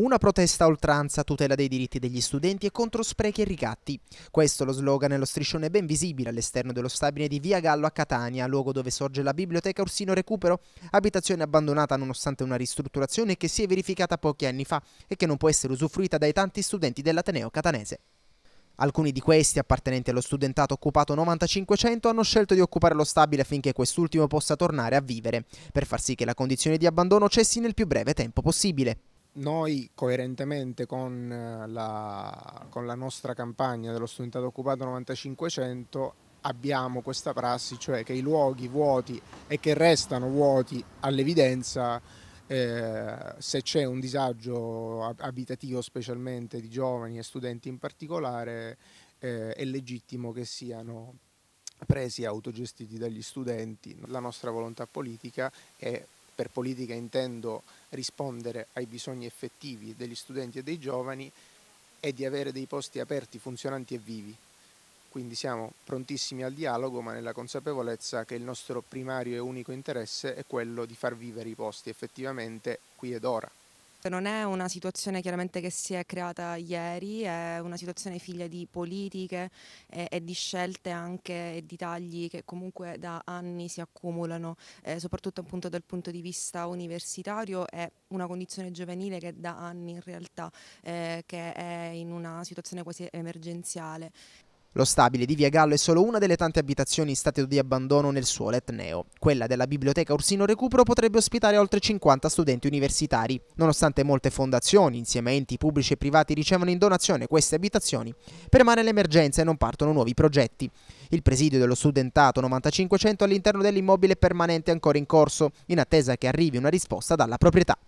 Una protesta a oltranza a tutela dei diritti degli studenti e contro sprechi e ricatti. Questo lo slogan e lo striscione ben visibile all'esterno dello stabile di Via Gallo a Catania, luogo dove sorge la biblioteca Ursino Recupero, abitazione abbandonata nonostante una ristrutturazione che si è verificata pochi anni fa e che non può essere usufruita dai tanti studenti dell'Ateneo catanese. Alcuni di questi, appartenenti allo studentato occupato 9500, hanno scelto di occupare lo stabile affinché quest'ultimo possa tornare a vivere, per far sì che la condizione di abbandono cessi nel più breve tempo possibile noi coerentemente con eh, la, con la nostra campagna dello studentato occupato 9500 abbiamo questa prassi, cioè che i luoghi vuoti e che restano vuoti all'evidenza eh, se c'è un disagio abitativo specialmente di giovani e studenti in particolare eh, è legittimo che siano presi e autogestiti dagli studenti. La nostra volontà politica è per politica intendo rispondere ai bisogni effettivi degli studenti e dei giovani, è di avere dei posti aperti, funzionanti e vivi. Quindi siamo prontissimi al dialogo, ma nella consapevolezza che il nostro primario e unico interesse è quello di far vivere i posti effettivamente qui ed ora. Non è una situazione chiaramente che si è creata ieri, è una situazione figlia di politiche e, e di scelte anche e di tagli che comunque da anni si accumulano, eh, soprattutto appunto dal punto di vista universitario è una condizione giovanile che da anni in realtà eh, che è in una situazione quasi emergenziale. Lo stabile di Via Gallo è solo una delle tante abitazioni in stato di abbandono nel suo etneo. Quella della biblioteca Ursino Recupero potrebbe ospitare oltre 50 studenti universitari. Nonostante molte fondazioni, insieme a enti pubblici e privati, ricevano in donazione queste abitazioni, permane l'emergenza e non partono nuovi progetti. Il presidio dello studentato 9500 all'interno dell'immobile permanente è ancora in corso, in attesa che arrivi una risposta dalla proprietà.